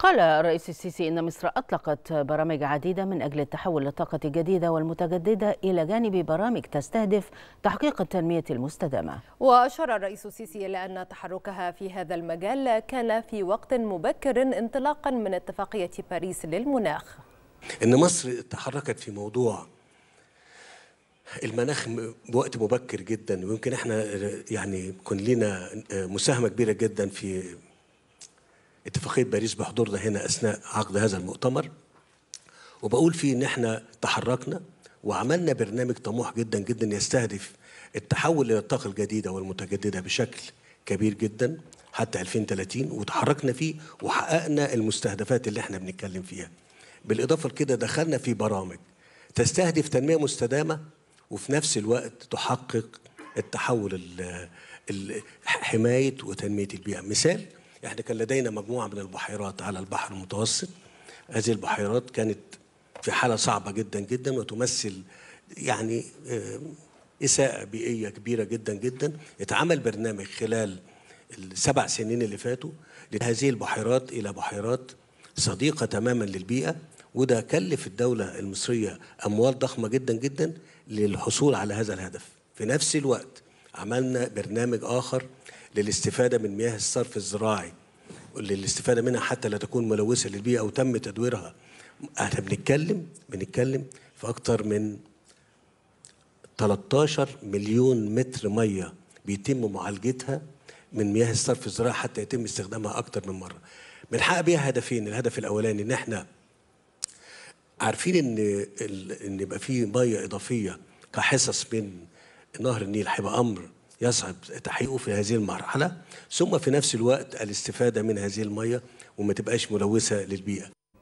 قال الرئيس السيسي إن مصر أطلقت برامج عديدة من أجل التحول للطاقة الجديدة والمتجددة إلى جانب برامج تستهدف تحقيق التنمية المستدامة وأشار الرئيس السيسي إلى أن تحركها في هذا المجال كان في وقت مبكر انطلاقا من اتفاقية باريس للمناخ إن مصر تحركت في موضوع المناخ بوقت مبكر جدا ويمكن احنا يعني يكون لنا مساهمه كبيره جدا في اتفاقيه باريس بحضورنا هنا اثناء عقد هذا المؤتمر وبقول فيه ان احنا تحركنا وعملنا برنامج طموح جدا جدا يستهدف التحول الى الطاقه الجديده والمتجدده بشكل كبير جدا حتى 2030 وتحركنا فيه وحققنا المستهدفات اللي احنا بنتكلم فيها بالاضافه لكده دخلنا في برامج تستهدف تنميه مستدامه وفي نفس الوقت تحقق التحول حمايه وتنميه البيئه مثال احنا كان لدينا مجموعه من البحيرات على البحر المتوسط هذه البحيرات كانت في حاله صعبه جدا جدا وتمثل يعني آه، اساءه بيئيه كبيره جدا جدا اتعمل برنامج خلال السبع سنين اللي فاتوا لهذه البحيرات الى بحيرات صديقه تماما للبيئه وده كلف الدوله المصريه اموال ضخمه جدا جدا للحصول على هذا الهدف في نفس الوقت عملنا برنامج اخر للاستفادة من مياه الصرف الزراعي للاستفادة منها حتى لا تكون ملوثة للبيئة أو تم تدويرها احنا بنتكلم بنتكلم في اكثر من 13 مليون متر مية بيتم معالجتها من مياه الصرف الزراعي حتى يتم استخدامها اكثر من مرة بنحقق بيها هدفين الهدف الأولاني إن احنا عارفين إن إن يبقى في مية إضافية كحصص من نهر النيل هيبقى أمر يصعب تحقيقه في هذه المرحلة ثم في نفس الوقت الاستفادة من هذه المية وما تبقاش ملوثة للبيئة